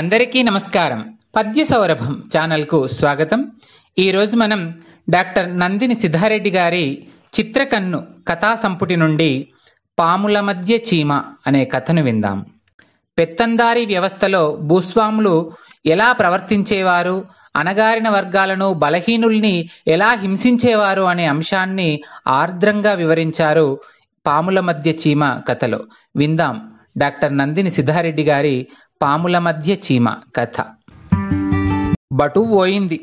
అందరికీ నమస్కారం పద్య సౌరభం ఛానల్కు స్వాగతం ఈరోజు మనం డాక్టర్ నందిని సిద్ధారెడ్డి గారి చిత్రకన్ను కథా సంపుటి నుండి పాముల మధ్య చీమ అనే కథను విందాం పెత్తందారీ వ్యవస్థలో భూస్వాములు ఎలా ప్రవర్తించేవారు అనగారిన వర్గాలను బలహీనుల్ని ఎలా హింసించేవారు అనే అంశాన్ని ఆర్ద్రంగా వివరించారు పాముల మధ్య చీమ కథలో విందాం డాక్టర్ నందిని సిద్ధారెడ్డి గారి పాముల మధ్య చీమ కథ బటువు పోయింది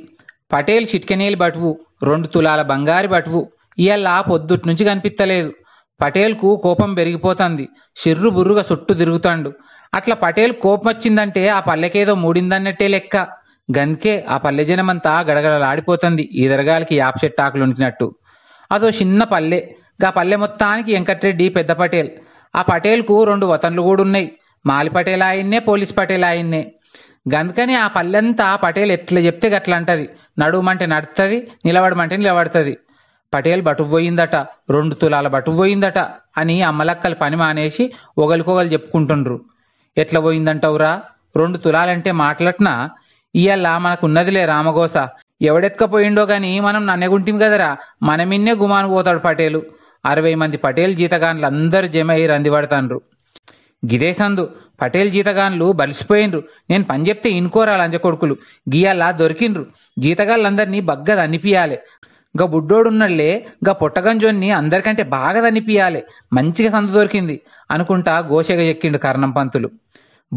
పటేల్ చిట్కెనేలు బటువు రెండు తులాల బంగారి బటువు ఇలా పొద్దుట్ నుంచి కనిపిత్తలేదు పటేల్కు కోపం పెరిగిపోతుంది షిర్రు బుర్రుగా చుట్టు తిరుగుతాండు అట్లా పటేల్ కోపం వచ్చిందంటే ఆ పల్లెకేదో మూడిందన్నట్టే లెక్క గందుకే ఆ పల్లె జనమంతా గడగడలాడిపోతుంది ఈదరగాలకి యాప్ చెట్టాకులు ఉంటినట్టు అదో చిన్న పల్లె గా పల్లె మొత్తానికి వెంకట్రెడ్డి పెద్ద పటేల్ ఆ పటేల్కు రెండు వతన్లు కూడా ఉన్నాయి మాలి పటేల్ ఆయన్నే పోలీస్ పటేల్ ఆయన్నే గందుకని ఆ పల్లెంతా పటేల్ ఎట్లా చెప్తే గట్లంటది నడుమంటే నడుతుంది నిలబడమంటే నిలబడుతుంది పటేల్ బటు పోయిందట రెండు తులాల బటు పోయిందట అని అమ్మలక్కలు పని మానేసి ఒకరికొకరు చెప్పుకుంటుండ్రు ఎట్లా పోయిందంటవురా రెండు తులాలంటే మాట్లాడినా ఇయ్యాల మనకున్నదిలే రామగోస ఎవడెత్కపోయిండో గాని మనం నన్నెగుంటిం కదరా మనమిన్నే గుమాను పోతాడు పటేలు అరవై మంది పటేల్ జీతగాన్లందరూ జమ అయి రందిపడతాండ్రు గిదేశందు పటేల్ జీతగాన్లు బలిసిపోయిండ్రు నేను పని చెప్తే ఇనుకోరా కొడుకులు గియాలా దొరికిండ్రు జీతగాళ్ళందరినీ బగ్గద అనిపియాలి గా బుడ్డోడున్నళ్లే గా పుట్టగంజొన్ని అందరికంటే బాగా అనిపియాలి మంచిగా సందు దొరికింది అనుకుంటా గోషగా ఎక్కిండు కర్ణం పంతులు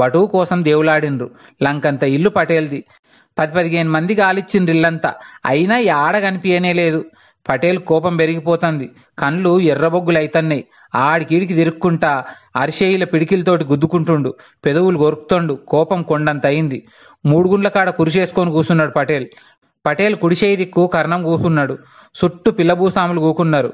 బటువు కోసం దేవులాడిండ్రు లంకంత ఇల్లు పటేల్ది పది పదిహేను మంది గాలిచ్చిండ్రు ఇల్లంతా అయినా ఏడగనిపియనే లేదు పటేల్ కోపం పెరిగిపోతుంది కండ్లు ఎర్రబొగ్గులైతన్నాయి ఆడికీడికి తిరుక్కుంటా అరిశేయుల పిడికిలతోటి గుద్దుకుంటుండు పెదవులు గొరుకుతుండు కోపం కొండంత అయింది మూడు కాడ కురిసేసుకొని కూర్చున్నాడు పటేల్ పటేల్ కుడిచేయి దిక్కు కర్ణం కూకున్నాడు చుట్టూ పిల్లభూసాములు కూకున్నారు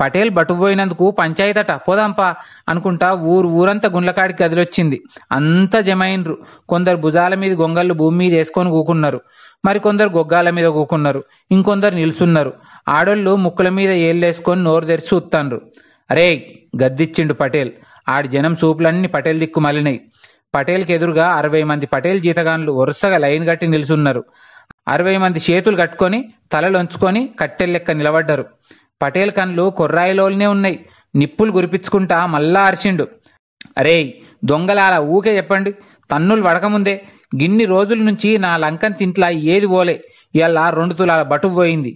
పటేల్ బటుపోయినందుకు పంచాయతట పోదాంపా అనుకుంటా ఊరు ఊరంతా గుండ్లకాడికి గదిలొచ్చింది అంతా జమైన్రు కొందరు భుజాల మీద గొంగళ్ళు భూమి మీద వేసుకొని కూకున్నారు మరికొందరు గొగ్గాల మీద కూకున్నారు ఇంకొందరు నిలుసున్నారు ఆడోళ్ళు ముక్కుల మీద ఏళ్ళేసుకొని నోరు తెరిచి ఉత్తాన్రు అరే గద్దిచ్చిండు పటేల్ ఆడి జనం సూపులన్నీ పటేల్ దిక్కు మలినాయి పటేల్కి ఎదురుగా అరవై మంది పటేల్ జీతగాన్లు వరుసగా లైన్ కట్టి నిలుసున్నారు అరవై మంది చేతులు కట్టుకొని కట్టెలు కట్టెల్లెక్క నిలబడ్డారు పటేల్ కన్లు కొర్రాయిలోనే ఉన్నాయి నిప్పులు గురిపించుకుంటా మళ్ళా అరిచిండు అరే దొంగల అలా ఊకే చెప్పండి తన్నులు వడకముందే గిన్ని రోజుల నుంచి నా లంకన్ తింట్లా ఏది పోలే ఇలా రెండు తులాల బటువు పోయింది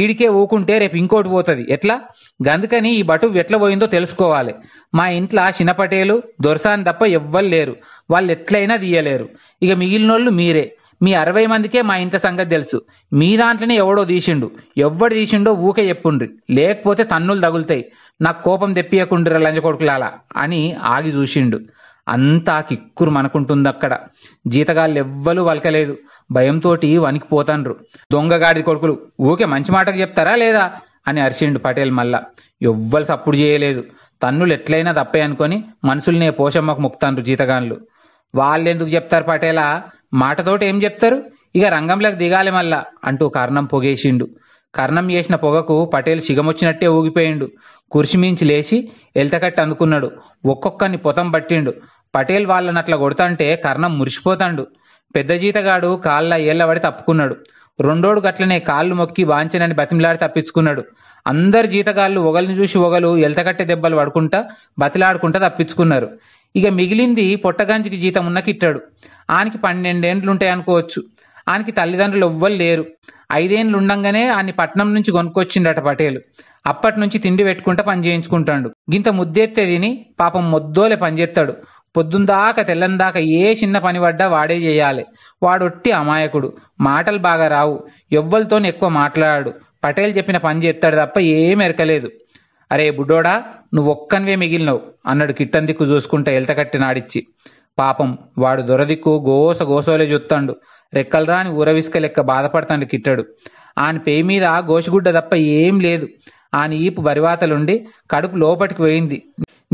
ఈడికే ఊకుంటే రేపు ఇంకోటి పోతుంది ఎట్లా గందుకని ఈ బటువు ఎట్లా పోయిందో తెలుసుకోవాలి మా ఇంట్లో చిన్నపటేలు దొరసాని తప్ప ఎవ్వరు లేరు వాళ్ళు ఎట్లయినా తీయలేరు ఇక మిగిలినోళ్ళు మీరే మీ అరవై మందికే మా ఇంత సంగతి తెలుసు మీ దాంట్లోనే ఎవడో తీసిండు ఎవడు తీసిండో ఊకే చెప్పుండ్రి లేకపోతే తన్నులు తగులుతాయి నాకు కోపం తెప్పియకుండ్రి లంజ కొడుకులాలా అని ఆగి చూసిండు అంతా కిక్కురు మనకుంటుంది అక్కడ జీతగాళ్ళు ఎవ్వరు వలకలేదు భయంతో వణికిపోతాండ్రు దొంగగాడి కొడుకులు ఊకే మంచి మాటకు చెప్తారా లేదా అని అరిచిండు పటేల్ మళ్ళా ఎవ్వరు సప్పుడు చేయలేదు తన్నులు ఎట్లయినా తప్పే అనుకొని మనుషుల్నే పోషమ్మకు జీతగాళ్ళు జీతగాన్లు వాళ్ళెందుకు చెప్తారు పటేలా మాటతోటి ఏం చెప్తారు ఇక రంగంలోకి దిగాలి మళ్ళా అంటూ కర్ణం పొగేసిండు కర్ణం చేసిన పొగకు పటేల్ సిగమొచ్చినట్టే ఊగిపోయిండు కురిసిమించి లేచి ఎల్తకట్టి అందుకున్నాడు ఒక్కొక్కరిని పొతం పట్టిండు పటేల్ వాళ్ళని అట్లా కొడతంటే కర్ణం మురిసిపోతాండు పెద్ద జీతగాడు కాళ్ళ ఏళ్ళబడి తప్పుకున్నాడు రెండోడు గట్లనే కాళ్ళు మొక్కి వాంచనని బతిమిలాడి తప్పించుకున్నాడు అందరు జీతగాళ్ళు ఒకరిని చూసి ఒకరు ఎల్తకట్టె దెబ్బలు పడుకుంటా బతిలాడుకుంటా తప్పించుకున్నారు ఇక మిగిలింది పొట్టగాంజికి జీతం ఉన్న కిట్టాడు ఆయనకి పన్నెండేండ్లు ఉంటాయి అనుకోవచ్చు ఆయనకి తల్లిదండ్రులు ఎవ్వరు లేరు ఐదేండ్లు ఉండంగానే ఆయన్ని పట్నం నుంచి కొనుక్కొచ్చిండట పటేలు అప్పటి నుంచి తిండి పెట్టుకుంటా పని చేయించుకుంటాడు గింత ముద్దెత్తే తిని పాపం మొద్దోలే పనిచేస్తాడు పొద్దుందాకా తెల్లందాకా ఏ చిన్న పని పడ్డా వాడే చేయాలి వాడొట్టి అమాయకుడు మాటలు బాగా రావు ఎవ్వరితోనే ఎక్కువ మాట్లాడాడు పటేల్ చెప్పిన పని చేస్తాడు తప్ప ఏం ఎరకలేదు అరే బుడ్డోడా ఒక్కనివే మిగిలినవు అన్నాడు కిట్టందిక్కు చూసుకుంటే ఎల్తకట్టి నాడిచ్చి పాపం వాడు దొరదిక్కు గోస గోసోలే చూత్తాడు రెక్కలరాని ఊరవిసుక లెక్క బాధపడతాడు కిట్టడు ఆని పేయి మీద గోసిగుడ్డ తప్ప ఏం లేదు ఆని ఈపు బరివాతలుండి కడుపు లోపటికి పోయింది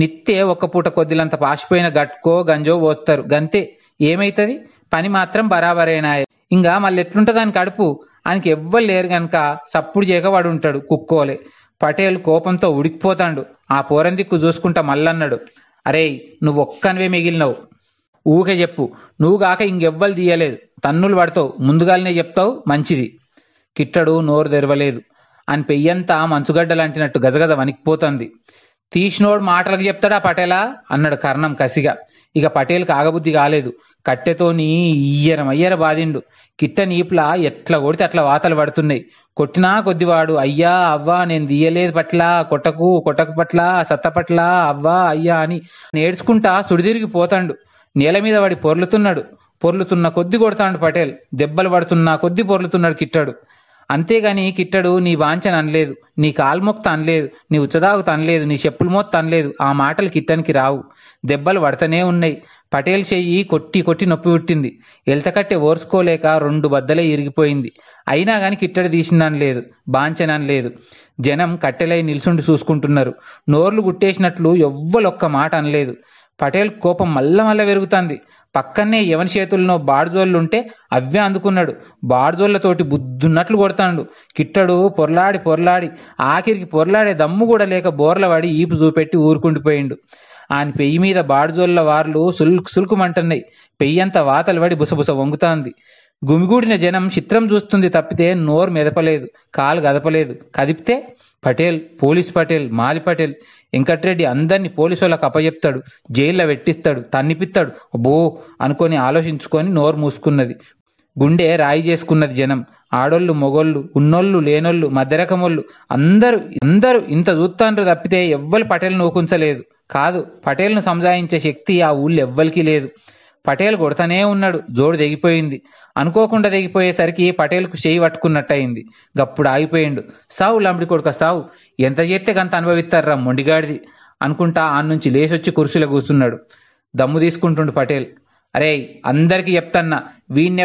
నిత్తే ఒక్క పూట కొద్దిలంత పాసిపోయిన గట్కో గంజో పోస్తారు గంతే ఏమైతుంది పని మాత్రం బరాబరైనా ఇంకా మళ్ళీ ఎట్లుంటుంది దాని కడుపు ఆయనకి ఎవ్వరు లేరు గనక సప్పుడు చేయక వాడు ఉంటాడు కుక్కోలే పటేల్ కోపంతో ఉడికిపోతాండు ఆ పోరందిక్కు చూసుకుంటా మల్లన్నాడు అరే నువ్వొక్కనివే మిగిలినవు ఊకే చెప్పు నువ్వుగాక ఇంకెవ్వలు తీయలేదు తన్నులు పడతావు ముందుగాలనే చెప్తావు మంచిది కిట్టడు నోరు తెరవలేదు అని పెయ్యంతా లాంటినట్టు గజగజ వణికిపోతుంది తీసినోడు మాటలకు చెప్తాడా పటేలా అన్నాడు కర్ణం కసిగా ఇక పటేల్ కాగబుద్ధి కాలేదు కట్టెతోని ఇయ్యరం అయ్యర బాధిండు కిట్ట నీపులా ఎట్లా కొడితే అట్లా వాతలు పడుతున్నాయి కొట్టినా కొద్దివాడు అయ్యా అవ్వా నేను దియ్యలేదు పట్ల కొట్టకు కొట్టకు పట్ల సత్త పట్ల అవ్వా అయ్యా అని నేడ్చుకుంటా సుడిదిరిగి పోతాండు నేల మీద వాడి పొర్లుతున్నాడు పొర్లుతున్న కొద్ది కొడతాడు పటేల్ దెబ్బలు పడుతున్నా కొద్ది పొర్లుతున్నాడు కిట్టాడు అంతేగాని కిట్టడు నీ వాంఛన అనలేదు నీ కాల్మొక్త అనలేదు నీ ఉచ్చదాగుత తనలేదు నీ చెప్పుల మోత్త అనలేదు ఆ మాటలు కిట్టనికి రావు దెబ్బలు పడతనే ఉన్నాయి పటేల్ చెయ్యి కొట్టి కొట్టి నొప్పి పుట్టింది ఎల్తకట్టె ఓర్చుకోలేక రెండు బద్దలే ఇరిగిపోయింది అయినా గాని కిట్టడి తీసిందని లేదు బాంచనని లేదు జనం కట్టెలై నిల్చుండి చూసుకుంటున్నారు నోర్లు గుట్టేసినట్లు ఎవ్వలొక్క మాట అనలేదు పటేల్ కోపం మల్ల మల్ల పెరుగుతుంది పక్కనే ఎవని చేతుల్లో బాడ్జోళ్ళుంటే అవే అందుకున్నాడు బాడ్జోళ్ళతోటి బుద్ధున్నట్లు కొడతాడు కిట్టడు పొర్లాడి పొర్లాడి ఆఖరికి పొర్లాడే దమ్ము కూడా లేక బోర్లవాడి ఈపు చూపెట్టి ఊరుకుండిపోయిండు ఆయన పెయ్యి మీద బాడ్జోళ్ళ వార్లు సుల్కు సుల్కుమంటున్నాయి పెయ్యంతా వాతలు పడి బుసబుస వంగుతాంది గుమిగూడిన జనం చిత్రం చూస్తుంది తప్పితే నోరు మెదపలేదు కాలు గదపలేదు కదిపితే పటేల్ పోలీస్ పటేల్ మాలి పటేల్ వెంకట్రెడ్డి అందరినీ పోలీసు వాళ్ళకి అప్పచెప్తాడు జైల్లో వెట్టిస్తాడు తన్నిపిస్తాడు బో అనుకొని ఆలోచించుకొని నోరు మూసుకున్నది గుండె రాయి చేసుకున్నది జనం ఆడోళ్ళు మొగోళ్ళు ఉన్నోళ్ళు లేనోళ్ళు మధ్యరకమోళ్ళు అందరూ అందరూ ఇంత చూస్తాండ్రు తప్పితే ఎవ్వరు పటేల్ను నోకుంచలేదు కాదు పటేల్ను సంజాయించే శక్తి ఆ ఊళ్ళో ఎవ్వరికీ లేదు పటేల్ కొడతానే ఉన్నాడు జోడు దిగిపోయింది అనుకోకుండా దిగిపోయేసరికి పటేల్కు చేయి పట్టుకున్నట్టయింది గప్పుడు ఆగిపోయిండు సావు లంబడి కొడుక సావు ఎంత చేస్తే గంత అనుభవిస్తారా మొండిగాడిది అనుకుంటా ఆ నుంచి లేచొచ్చి కుర్సీలో కూర్చున్నాడు దమ్ము తీసుకుంటుండు పటేల్ అరే అందరికీ చెప్తన్నా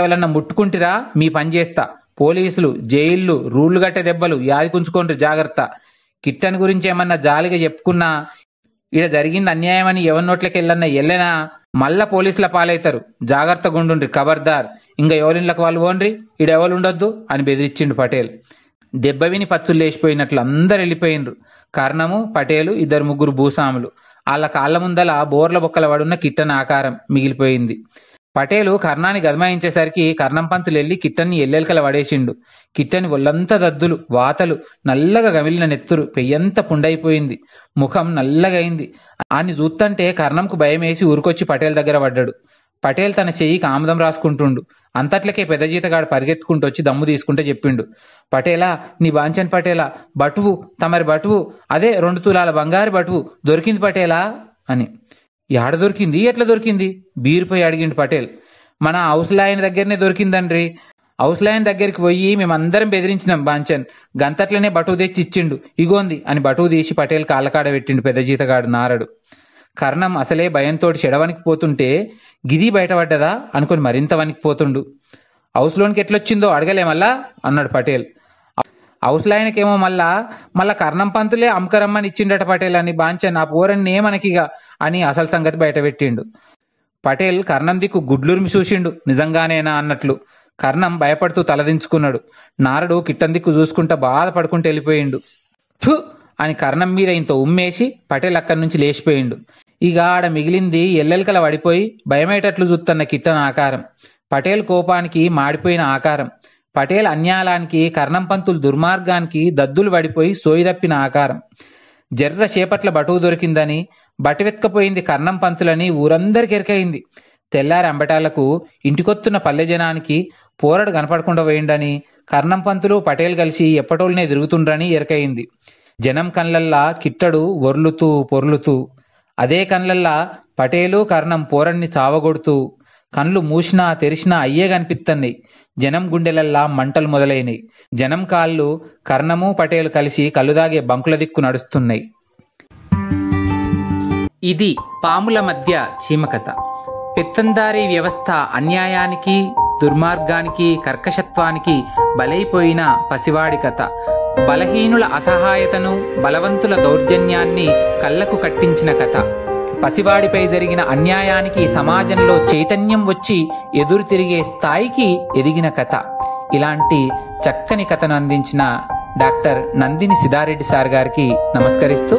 ఎవరన్నా ముట్టుకుంటిరా మీ పని చేస్తా పోలీసులు జైళ్ళు రూళ్లు కట్టే దెబ్బలు యాది కుంచుకోండి జాగ్రత్త కిట్టన్ గురించి ఏమన్నా జాలిగా చెప్పుకున్నా ఇలా జరిగింది అన్యాయం అని ఎవరి నోట్లకి వెళ్ళన్నా వెళ్ళనా మళ్ళా పోలీసుల పాలవుతారు జాగ్రత్త గుండుండ్రి ఖబర్దార్ ఇంకా ఎవరిళ్ళకి వాళ్ళు ఓన్రి ఈడెవరు ఉండొద్దు అని బెదిరించిండు పటేల్ దెబ్బ విని పచ్చులు లేచిపోయినట్లు అందరు వెళ్ళిపోయినరు కర్ణము పటేలు ఇద్దరు ముగ్గురు భూస్వాములు వాళ్ళ కాళ్ళ ముందల బోర్ల బొక్కల వాడున్న కిట్టన ఆకారం మిగిలిపోయింది పటేలు కర్ణాన్ని గదమాయించేసరికి పంతులు వెళ్ళి కిట్టన్ని ఎల్లెలకల వాడేసిండు కిట్టని ఒళ్ళంతా దద్దులు వాతలు నల్లగా గమిలిన నెత్తురు పెయ్యంత పుండైపోయింది ముఖం నల్లగైంది ఆని చూస్తుంటే కర్ణంకు భయమేసి ఊరుకొచ్చి పటేల్ దగ్గర పడ్డాడు పటేల్ తన చెయ్యికి ఆమదం రాసుకుంటుండు అంతట్లకే పెద్ద జీతగాడు పరిగెత్తుకుంటూ వచ్చి దమ్ము తీసుకుంటే చెప్పిండు పటేలా నీ బాంచన్ పటేలా బటువు తమరి బటువు అదే రెండు తులాల బంగారు బటువు దొరికింది పటేలా అని యాడ దొరికింది ఎట్లా దొరికింది బీరుపై అడిగిండు పటేల్ మన హౌస్లాయన దగ్గరనే దొరికిందండ్రి హౌస్లాయన దగ్గరికి పోయి మేమందరం బెదిరించినాం బాంచన్ గంతట్లనే బటువు తెచ్చి ఇచ్చిండు ఇగోంది అని బటువు తీసి పటేల్ కాళ్ళకాడ పెట్టిండు పెద్ద జీతగాడు నారడు కర్ణం అసలే భయంతో చెడవనికి పోతుంటే గిది బయటపడ్డదా అనుకుని మరింత వణికిపోతుండు హౌస్లోనికి ఎట్లొచ్చిందో అడగలేమల్లా అన్నాడు పటేల్ అవసలాయనకేమో మళ్ళా మళ్ళా కర్ణం పంతులే అమ్మకరమ్మని ఇచ్చిండట పటేల్ అని బాంచన్ నా పోరని ఏమనకిగా అని అసలు సంగతి బయటపెట్టిండు పటేల్ కర్ణం దిక్కు గుడ్లూరిమి చూసిండు నిజంగానేనా అన్నట్లు కర్ణం భయపడుతూ తలదించుకున్నాడు నారడు కిట్టం దిక్కు చూసుకుంటా బాధపడుకుంటూ వెళ్ళిపోయిండు థు అని కర్ణం మీద ఇంత ఉమ్మేసి పటేల్ అక్కడి నుంచి లేచిపోయిండు ఇక ఆడ మిగిలింది ఎల్లెలకల పడిపోయి భయమేటట్లు చూస్తున్న కిట్టన ఆకారం పటేల్ కోపానికి మాడిపోయిన ఆకారం పటేల్ అన్యాలానికి కర్ణంపంతులు దుర్మార్గానికి దద్దులు పడిపోయి సోయిదప్పిన ఆకారం జర్ర చేపట్ల బటువు దొరికిందని బటవెత్కపోయింది కర్ణం పంతులని ఊరందరికి ఎరికయింది తెల్లారి అంబటాలకు ఇంటికొత్తున్న పల్లె జనానికి పోరడు కనపడకుండా వేయండని కర్ణం పంతులు పటేల్ కలిసి ఎప్పటోళ్ళనే తిరుగుతుండ్రని ఎరకయింది జనం కళ్ళల్లా కిట్టడు ఒర్లుతూ పొర్లుతూ అదే కళ్ళల్లా పటేలు కర్ణం పోరణ్ణి చావగొడుతూ కళ్ళు మూసినా తెరిచినా అయ్యే కనిపిస్తున్నాయి జనం గుండెలల్లా మంటలు మొదలైనవి జనం కాళ్ళు కర్ణము పటేలు కలిసి కళ్ళుదాగే బంకుల దిక్కు నడుస్తున్నాయి ఇది పాముల మధ్య చీమకథ పెత్తందారీ వ్యవస్థ అన్యాయానికి దుర్మార్గానికి కర్కశత్వానికి బలైపోయిన పసివాడి కథ బలహీనుల అసహాయతను బలవంతుల దౌర్జన్యాన్ని కళ్ళకు కట్టించిన కథ పసివాడిపై జరిగిన అన్యాయానికి సమాజంలో చైతన్యం వచ్చి ఎదురు తిరిగే స్థాయికి ఎదిగిన కథ ఇలాంటి చక్కని కథను అందించిన డాక్టర్ నందిని సిదారెడ్డి సార్ గారికి నమస్కరిస్తూ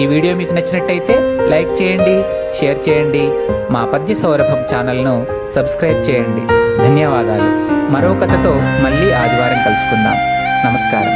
ఈ వీడియో మీకు నచ్చినట్టయితే లైక్ చేయండి షేర్ చేయండి మా పద్య సౌరభం ఛానల్ను సబ్స్క్రైబ్ చేయండి ధన్యవాదాలు మరో కథతో మళ్ళీ ఆదివారం కలుసుకుందాం నమస్కారం